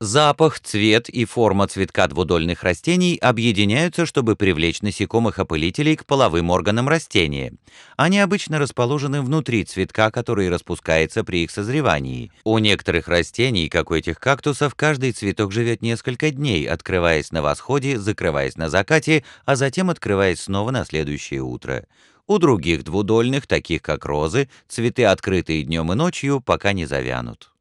Запах, цвет и форма цветка двудольных растений объединяются, чтобы привлечь насекомых-опылителей к половым органам растения. Они обычно расположены внутри цветка, который распускается при их созревании. У некоторых растений, как у этих кактусов, каждый цветок живет несколько дней, открываясь на восходе, закрываясь на закате, а затем открываясь снова на следующее утро. У других двудольных, таких как розы, цветы открытые днем и ночью, пока не завянут.